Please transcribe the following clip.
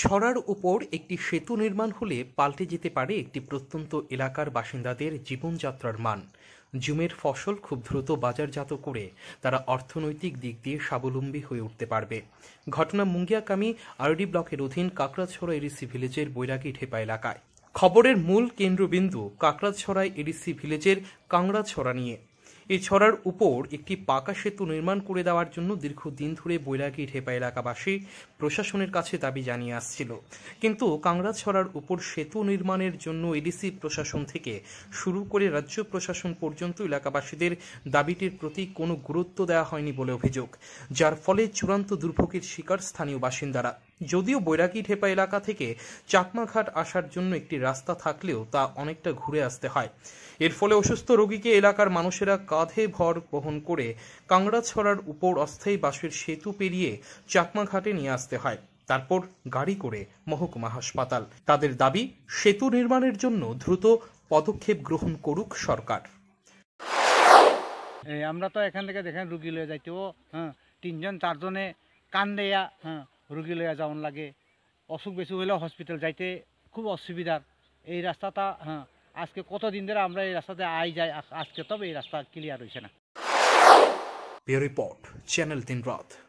ছড়ার উপর একটি সেতু নির্মাণ হলে পাল্টে যেতে পারে একটি প্রত্যন্ত এলাকার বাসিন্দাদের জীবনযাত্রার মান জুমের ফসল খুব দ্রুত বাজারজাত করে তারা অর্থনৈতিক দিক দিয়ে স্বাবলম্বী হয়ে উঠতে পারবে ঘটনা মুঙ্গিয়াকামী আরডি ব্লকের অধীন কাকড়াছড়া এডিসি ভিলেজের বৈরাগী ঢেপা এলাকায় খবরের মূল কেন্দ্রবিন্দু কাঁকড়াছড়ায় এডিসি ভিলেজের কাংড়াছড়া নিয়ে ছড়ার উপর একটি পাকা সেতু নির্মাণ করে দেওয়ার জন্য দীর্ঘদিন ধরে বৈরাগী ঢেপা এলাকাবাসী প্রশাসনের কাছে দাবি জানিয়ে আসছিল কিন্তু ছড়ার উপর সেতু নির্মাণের জন্য এডিসি প্রশাসন থেকে শুরু করে রাজ্য প্রশাসন পর্যন্ত এলাকাবাসীদের দাবিটির প্রতি কোনো গুরুত্ব দেওয়া হয়নি বলে অভিযোগ যার ফলে চূড়ান্ত দুর্ভোগের শিকার স্থানীয় বাসিন্দারা যদিও বৈরাগী ঠেপা এলাকা থেকে চাকমাঘাট আসার জন্য একটি রাস্তা থাকলেও তা অনেকটা ঘুরে আসতে হয় এর ফলে অসুস্থ রোগীকে এলাকার মানুষেরা কাঁধে ভর বহন করে কাংড়াছড়ার উপর অস্থায়ী বাসের সেতু পেরিয়ে চাকমাঘাটে নিয়ে আসতে হয় তারপর গাড়ি করে মহকুমা হাসপাতাল তাদের দাবি সেতু নির্মাণের জন্য দ্রুত পদক্ষেপ গ্রহণ করুক সরকার আমরা তো এখান থেকে দেখেন রুগী লয়ে যাইতেও হ্যাঁ তিনজন চারজনে কান দেয়া হ্যাঁ রুগী লয়া যাওয়ান লাগে অসুখ বেশি হলেও হসপিটাল যাইতে খুব অসুবিধার এই রাস্তাটা হ্যাঁ আজকে কতদিন ধরে আমরা এই রাস্তাতে আই যাই আজকে তবে এই রাস্তা ক্লিয়ার হয়েছে না রিপোর্ট চ্যানেল তিন রাত